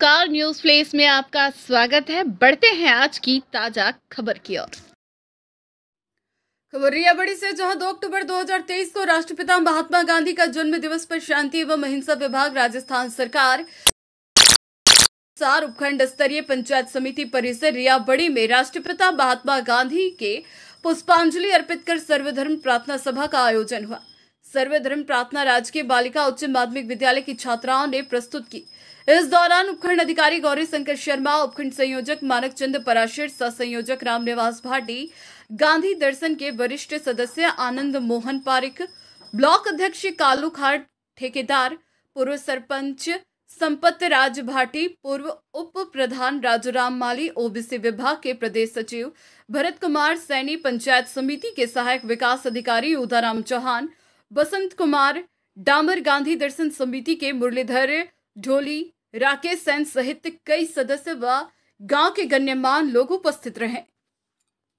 car news place में आपका स्वागत है बढ़ते हैं आज की ताजा खबर की ओर खबरिया बड़ी से जहां 2 अक्टूबर 2023 को राष्ट्रपिता महात्मा गांधी का जन्म दिवस पर शांति एवं अहिंसा विभाग राजस्थान सरकार सार उपखंड स्तरीय पंचायत समिति परिसर रियाबड़ी में राष्ट्रपिता महात्मा गांधी के पुष्पांजलि अर्पित कर सर्वधर्म प्रार्थना सभा का आयोजन हुआ सर्वधर्म प्रार्थना राजकीय बालिका उच्च माध्यमिक विद्यालय की छात्राओं ने प्रस्तुत की इस दौरान उपखंड अधिकारी गौरी शंकर शर्मा उपखंड संयोजक मानक चंद पराशर सह संयोजक रामनिवास भाटी गांधी दर्शन के वरिष्ठ सदस्य आनंद मोहन पारिक ब्लॉक अध्यक्ष कालू खाट ठेकेदार पूर्व सरपंच संपत राज भाटी पूर्व उप प्रधान राजूराम माली ओबीसी विभाग के प्रदेश सचिव भरत कुमार सैनी पंचायत समिति के सहायक विकास अधिकारी उदाराम चौहान बसंत कुमार डामर गांधी दर्शन समिति के मुरलीधर ढोली राकेश सैन सहित कई सदस्य व गांव के गण्यमान लोग उपस्थित रहे